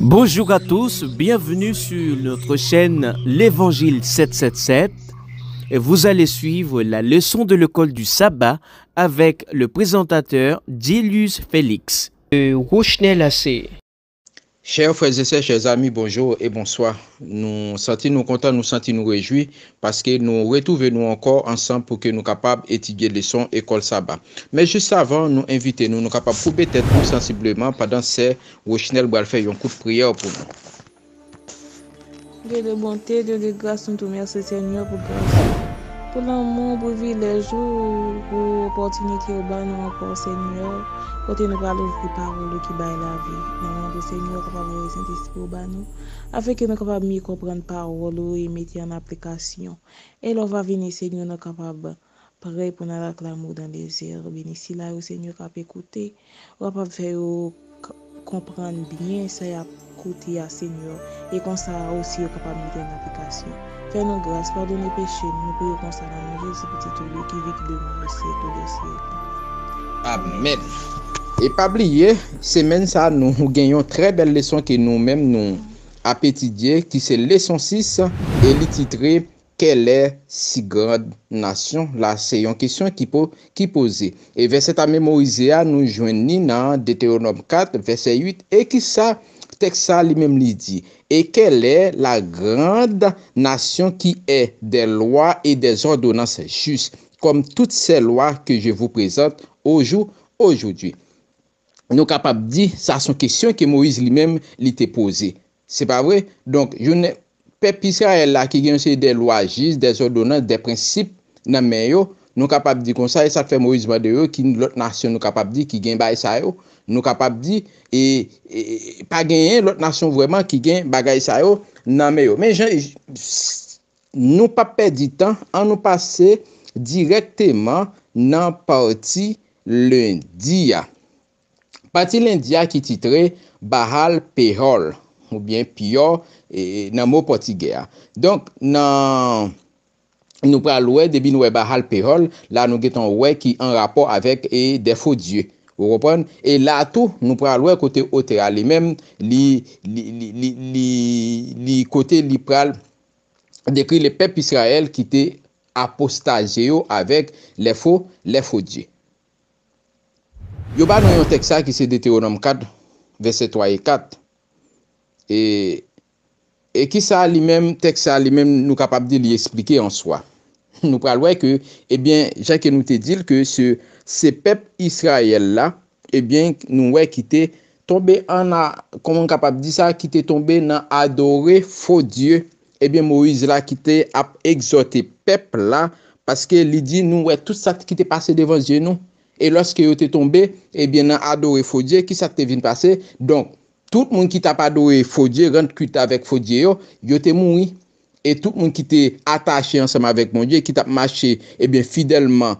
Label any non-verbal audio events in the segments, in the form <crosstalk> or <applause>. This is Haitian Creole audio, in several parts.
Bonjour à tous, bienvenue sur notre chaîne L'Évangile 777 et vous allez suivre la leçon de l'école du sabbat avec le présentateur Dilius Félix. Euh, Chèye frèze sè, chèye zami, bonjou e bonsoir. Nou santi nou kontan, nou santi nou rejoui, paske nou retouve nou ankor ansan pou ke nou kapab etidye leson ekol saban. Men jist avan nou invite nou, nou kapab poube tèt pou sensibleman padan sè ou chenèl wal fè yon kouf priyè ou poubon. Lè de bontè, lè de grâs, nou tou mè sè sènyò poube ansan. Pou la moun pou vi lejou, ou poutiniti ou ban nou anpon sènyor, pouten nou palou vwi parolou ki bay la vi. Nanman do sènyor, palou yon sentisi pou ban nou. Afèk yon nou kapab mi kompran parolou, yon meti an aplikasyon. E lò va vini sènyor nou kapab prey pou nan aklamou dan lejè. Beni sila yon sènyor kap ekoute, wap ap fey yon kompran bini, sey akoute yon sènyor, e konsa osi yon kapab meti an aplikasyon. Amen ou glas, pardon nou peche, nou pou yo konsal anon je, se pote tou do ki vik de moun, se tou de se. Amen. E pabli ye, semen sa nou genyon tre bel leson ki nou men nou apetidye ki se leson 6 e li titri ke le si god nasyon la se yon kisyon ki pose. E ve se ta memouize a nou jwen ni nan de teonob 4 ve se 8 e ki sa. Texa li mèm li di, e kelle la grande nasyon ki e de loa e de zondonans jist, kom tout se loa ke je vou prezante oujou, oujou di. Nou kapap di, sa son kesyon ke Moise li mèm li te pose. Se pa vre, donk, jounen pepisa e la ki gen se de loa jist, de zondonans, de prinsip nan mèyo, Nou kapap di konsay, sa te fe mouizman de yo ki lot nasyon nou kapap di ki gen bagay sa yo. Nou kapap di e, e pa gen yen lot nasyon vweman ki gen bagay sa yo nan me yo. Men jen nou pa perdi tan an nou pase direkteman nan parti lundiya. Parti lundiya ki titre Bahal Piyol ou bien Piyol e, nan mou parti geya. Donk nan... Nou pral wè, debi nou wè ba hal perol, la nou getan wè ki an rapor avèk e defo djè. Ou repren, e la tou nou pral wè kote otera. Li mèm, li kote li pral dekri le pep Israel ki te apostaje yo avèk le fo, le fo djè. Yo ba nou yon teksa ki se dete o nom 4, verset 3 et 4, e... E ki sa li menm, tek sa li menm nou kapap di li eksplike an swa. <laughs> Nou pral wè ke, ebyen, eh jè ke nou te dil ke se pep Israel la, ebyen, eh nou wè ki te tombe an a, konon kapap di sa ki te tombe nan adore fò die, ebyen, eh Moïse la ki te ap egzote pep la, paske li di nou wè tout sa ki te pase devan je nou, e loske yo te tombe, ebyen, nan adore fò die ki sa te vin pase, donk. Tout moun ki ta pa doye fodye, rent küt avèk fodye yo, yo te mouni. Et tout moun ki te atache ansèm avèk mounje, ki ta ap mache eh fidelman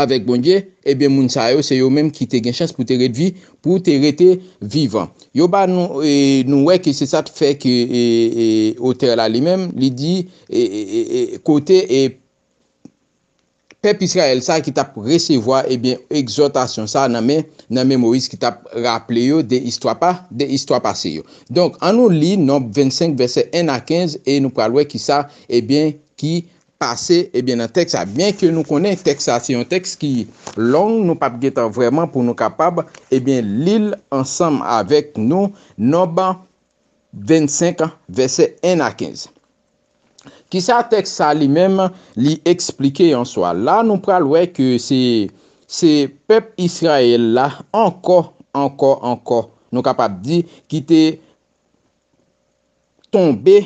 avèk mounje, ebyen eh moun sa yo, se yo mèm ki te gen chans pou te redvi, pou te rete vivan. Yo ba nou eh, wèk, se sa te fèk, ote la li mèm, li di, kote e pote, Pep Israel sa ki tap resevo a, ebyen, eh exotasyon sa nan men, nan men Moïse ki tap rapple yo de histwa pa, de histwa pa se yo. Donk, an nou li Nob 25, verse 1 a 15, e nou pralwe ki sa, ebyen, eh ki pase, ebyen, nan tek sa. Bien ki nou konen tek sa, se yon tek ki long, nou pap geta vreman pou nou kapab, ebyen, li ansam avek nou Nob 25, verse 1 a 15. Ki sa tek sa li menm li eksplike yon swa. La nou pralwe ke se pep Israel la anko, anko, anko nou kapap di ki te tombe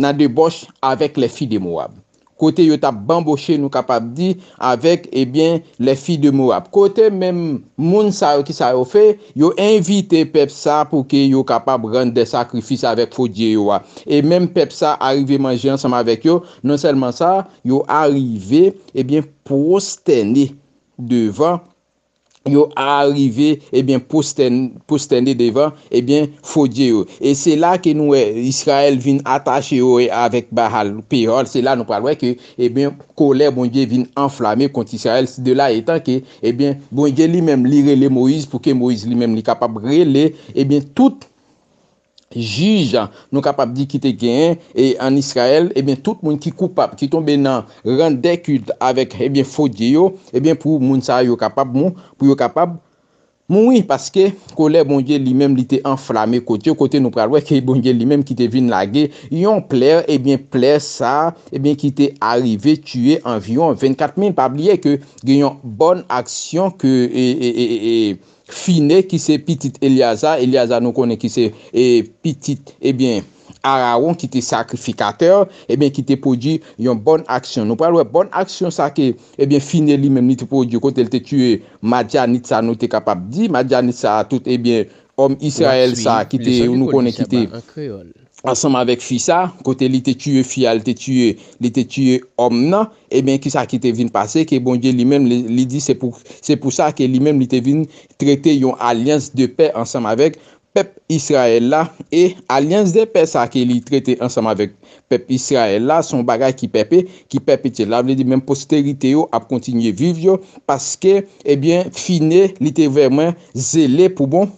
nan deboche avek le fi de Mouab. kote yo ta bamboshe nou kapap di, avek, ebyen, le fi de mou ap. Kote, men, moun sa yo ki sa yo fe, yo invite pep sa pou ke yo kapap rande de sakrifis avek foudye yo a. E men, pep sa arive manje ansama avek yo, non selman sa, yo arive, ebyen, pou o stene devan pep. Yo arive, ebyen, eh pou stende devan, ebyen, eh fodye yo. E se la ke nou e, eh, Israel vin atache yo e avek Bahal, Pirol, se la nou pralwe ke, ebyen, kolè bonje vin enflame konti Israel. Se de la etan ke, ebyen, bonje li menm li rele Moïse pou ke Moïse li menm li kapab rele, ebyen, tout. Jijan nou kapap di ki te gen en Israel, e ben tout moun ki koupap, ki tombe nan rande kut avèk e ben fodye yo, e ben pou moun sa yo kapap moun, pou yo kapap moun. Moui, paske kolè bonje li mèm li te enflame kote, kote nou pralwe ke bonje li mèm ki te vin lage, yon plè, e ben plè sa, e ben ki te arrive tuye anvyon 24 min. Pabliye ke gen yon bon aksyon ke e... e, e, e Fine ki se pitit Eliaza, Eliaza nou konen ki se e, pitit e Araon ki te sakrifikater, e ben ki te pou di yon bon aksyon. Nou pral wè bon aksyon sa ke, e ben fine li men ni te pou di, kont el te tue, Madja Nitsa nou te kapab di, Madja Nitsa tout e ben, om Israel sa ki te, nou konen ki te. ansanm avek fisa, kote li te tue fia, li te tue omna, e ben ki sa ki te vin pase, ki bonje li men li di se pou sa ki li men li te vin trete yon alians de pe ansanm avek pep Israel la, e alians de pe sa ki li trete ansanm avek pep Israel la, son bagay ki pepe, ki pepe te la, vle di men posterite yo ap kontinye viv yo, paske e ben fine li te vermen zele pou bon,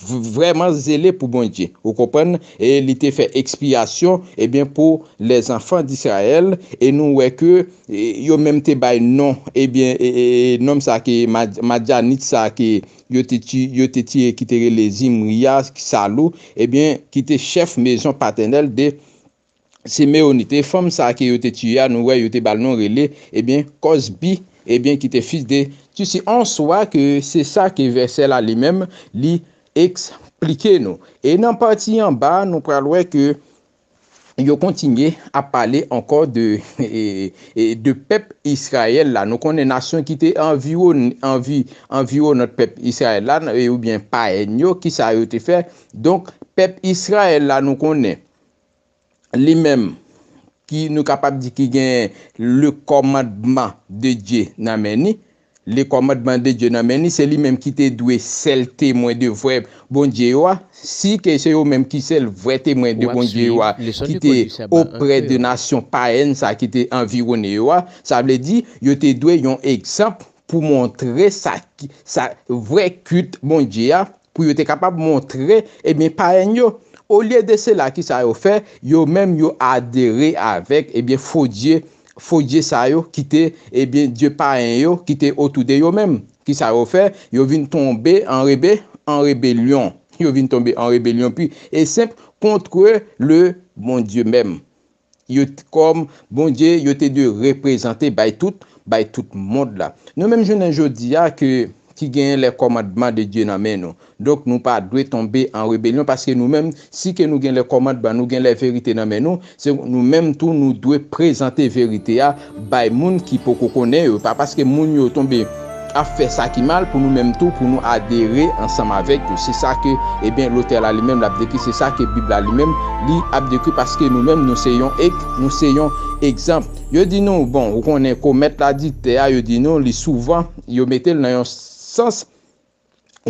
Vreman zele pou bon diye. Ou kompon, e li te fe ekspiyasyon ebyen eh pou les anfan di Israel, e nou wey ke eh, yo mem te bay non, ebyen, eh nom sa ke Madjanit sa ke yote tiye ki te e relezim, ya, salou, ebyen, ki te chef mezon patenel de semeonite, fom sa ke yote tiye, nou wey yo te balnon rele, ebyen, Kozbi, ebyen, ki te fise de, tu si answa ke se sa ke verse la li mem, li Eksplike nou. E nan pati yon ba nou pralwe ke yo kontinye a pale ankor de pep Israel la. Nou konen nasyon ki te anviwo anviwo not pep Israel la. E ou bien pa enyo ki sa yote fe. Don pep Israel la nou konen li menm ki nou kapab di ki gen le komadman de Dje nameni. Lè komat bandè djè nan meni, sè li mèm ki te dwe sèl tèmwen dè vwè bon djè bon bon eh yo a. Si ke se yo mèm ki sèl vwè tèmwen dè bon djè yo a, ki te opre de nasyon paen sa ki te anvirone yo a. Sa mè di, yo te dwe yon eksemp pou montre sa vwè küt bon djè ya, pou yo te kapab montre e mè paen yo. Ou liè de sè la ki sa yo fè, yo mèm yo adere avèk e bè fò djè. Foye sa yo, kite, ebyen, eh diyo pa en yo, kite otou de yo men. Ki sa yo fe, yo vin tombe an rebe, an rebe lyon. Yo vin tombe an rebe lyon, pi, e semp kontre le bon diyo men. Bon yo te kom, bon diyo, yo te diyo reprezenté bay tout, bay tout moun la. Nou men jounen joun diya ki ki gen lè komadman de djè nan men nou. Dok nou pa dwe tombe an rebelyon paske nou men, si ke nou gen lè komadman nou gen lè verite nan men nou, nou men tou nou dwe prezante verite ya bay moun ki poko konen yo paske moun yo tombe a fè sa ki mal pou nou men tou pou nou adere ansam avek. Se sa ke, e eh ben, lotè la li men l'abdekri se sa ke bib la li men li abdekri paske nou men nou seyon ek, nou seyon ekzamp. Yo di nou, bon, yo konen komet la di te ya, yo di nou li souvan, yo metel nan yon Sens,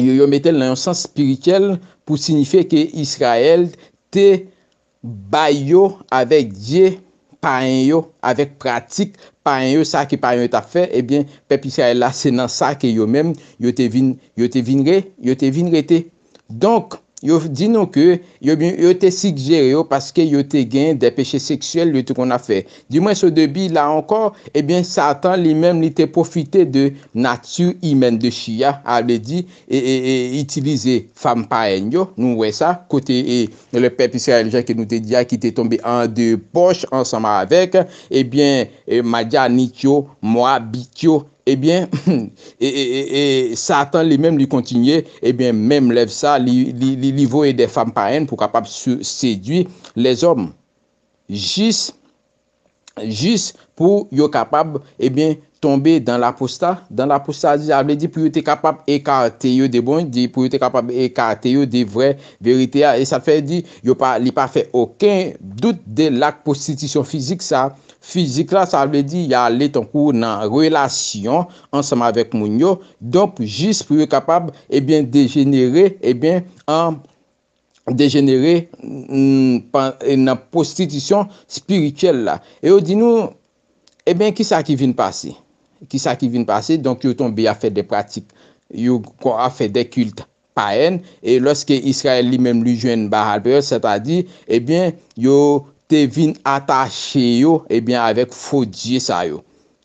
yo yo metel nan yon sens spirituel pou signife ke Israel te bay yo avek dje, paen yo avek pratik, paen yo sa ki paen yo ta fe, ebyen eh pep Israel la se nan sa ki yo men, yo te vin re, yo te vin re te. Donk. Yo di nou ke, yo te sigere yo paske yo te gen de peche seksuel le tou kon a fe. Di mwen so de bi la ankon, ebyen satan li men li te profite de natu imen de Shia, a le di, e itilize fam pa enyo, nou we sa, kote e le pepe Israelien ke nou te dia ki te tombe an de poche ansama avek, ebyen eh eh, madja nityo, mwa, bityo, Ebyen, eh <laughs> e satan eh li men li kontinye, ebyen, men mlev sa, li vo e de fam pa en pou kapab se sedui les om. Jis, jis pou yo kapab, ebyen, eh tombe dan la posta, dan la posta, di pou yo te kapab ekate yo de bon, di pou yo te kapab ekate yo de vre veritea, e sa fe di yo li pa fe oken dout de la prostitisyon fizik sa, Fizik la, sa vle di, ya let an kou nan relasyon ansama vek moun yo. Donk, jis pou yo kapab, ebyen, degenere, ebyen, an degenere nan prostitisyon spirityel la. Eyo di nou, ebyen, ki sa ki vin pase? Ki sa ki vin pase? Donk, yo tonbi a fe de pratik. Yo kon a fe de kilt paen. E loske Israel li menm li jwen bar albe, se ta di, ebyen, yo... te vin atache yo ebyen eh avek foudje sa yo.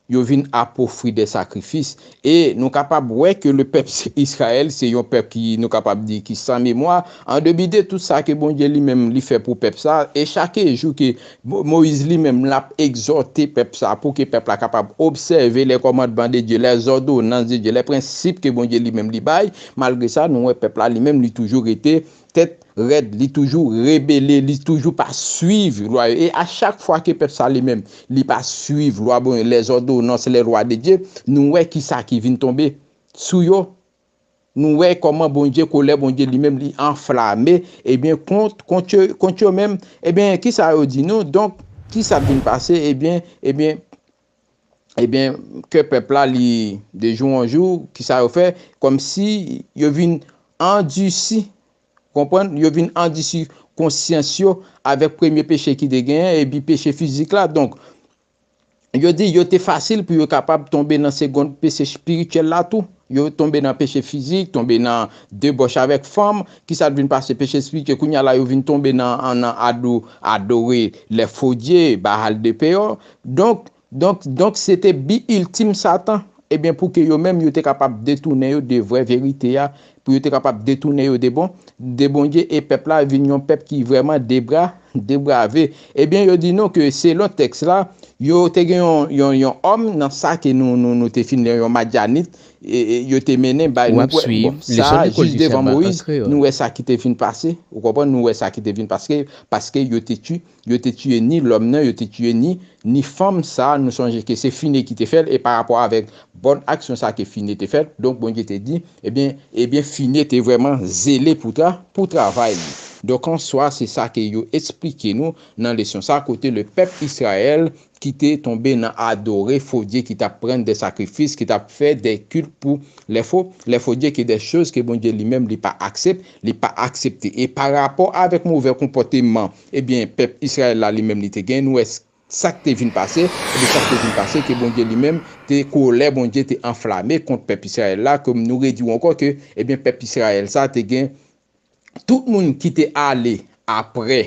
Yo vin apofri <laughs> de sakrifis. E nou kapab wè ke le pep Israel, se yon pep ki nou kapab di ki san mèmoa, an debide tout sa ke bonje li mèm li fè pou pep sa, e chake jou ki Moïse li mèm lap exote pep sa, pou ki pep la kapab obseve le komad bandè di lè zodo nan zè di lè prinsip ke bonje li mèm li bay, malgré sa nou wè pep la li mèm li toujou rete tèt Red li toujou rebele, li toujou pa suyv lwa yo. E a chak fwa ke pep sa li men, li pa suyv lwa bon, le zodo non se le lwa de Dje, nou wey ki sa ki vin tombe sou yo. Nou wey koman bon Dje, kou le bon Dje, li men li enflame, e ben kont yo men, e ben ki sa yo di nou, donk ki sa vin pase, e ben, e ben, e ben, ke pepla li de jou an jou, ki sa yo fe, kom si yo vin andu si, yo vin an disi konsyansyo avek premye peche ki de genye e bi peche fizik la, donk yo di yo te fasil pou yo kapab tombe nan segon peche spirituel la yo tombe nan peche fizik tombe nan deboche avek form ki sa devine pa se peche spirituel yo vin tombe nan adou adore le foudye ba hal de peyo donk se te bi ultim satan e ben pou ke yo men yo te kapab detounen yo de vwe verite ya pou yo te kapap detounen yo de bon, de bon je, e pep la, vin yon pep ki vreman debra, debrave, e eh bin yo di nou, ke se lonteks la, yo te gen yon, yon yon om, nan sa ke nou, nou te fin, yon madjanit, yo te menen, ba, nou pou, sa, jis devan mou, nou we sa ki te fin pase, ou kopan, nou we sa ki te fin pase, paske yo te tu, yo te tuye ni, lomnen yo te tuye ni, ni fom sa, nou sonje ke se fin e ki te fel, e pa rapor avek, bon aksyon sa ke fin e te fel, finye te vreman zele pou tra, pou travay li. Dok ansoa, se sa ke yo esplike nou nan lesyon sa, kote le pep Israel ki te tombe nan adore, fo diye ki ta pren de sakrifis, ki ta fe de kul pou le fo, le fo diye ki de chez ke bon diye li mem li pa aksept, li pa aksepte. E par rapport avek mouver kompote man, ebyen eh pep Israel la li mem li te gen ou esk, Sak te vin pase, e de sak te vin pase, ke bonje li mem, te kou le, bonje te enflame, kont pep Israel la, kom nou re di wanko, ke, ebyen pep Israel sa, te gen, tout moun ki te ale, apre,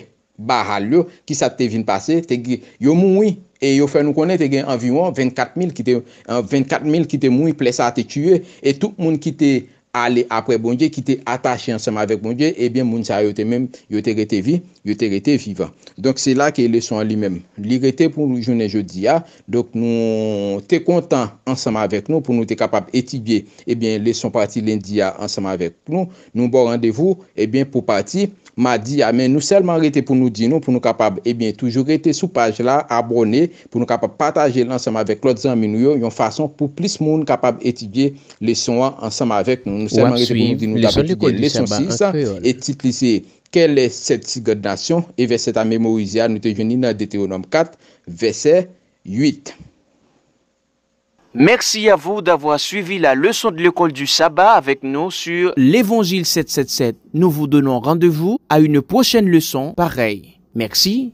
bar al yo, ki sak te vin pase, te gen, yo moun woy, e yo fè nou konen, te gen, avywan, 24 mil ki te, 24 mil ki te moun woy, ple sa te tue, e tout moun ki te, ale apre bonje ki te atache ansema vek bonje, ebyen moun sa yo te mem yo te rete vi, yo te rete viva donk se la ke leson an li mem li rete pou nou jounen jodi ya ah. donk nou te kontan ansema vek nou pou nou te kapab etibye eh ebyen leson pati lendi ya ah, ansema vek nou, nou bo randevou, ebyen eh pou pati, ma di ya, ah, men nou selman rete pou nou di nou, pou nou kapab, ebyen eh toujou rete sou page la, abone pou nou kapab pataje lansama vek klot zan menou yo, yon fason pou plis moun kapab etibye leson ansema vek nou sommes Marie pour nous avons leçon 6 et titre lycée. Quelle est cette nation Et verset à mémoriser, nous te joignons dans Deutéronome 4, verset 8. Merci à vous d'avoir suivi la leçon de l'école du sabbat avec nous sur l'Évangile 777. Nous vous donnons rendez-vous à une prochaine leçon pareille. Merci.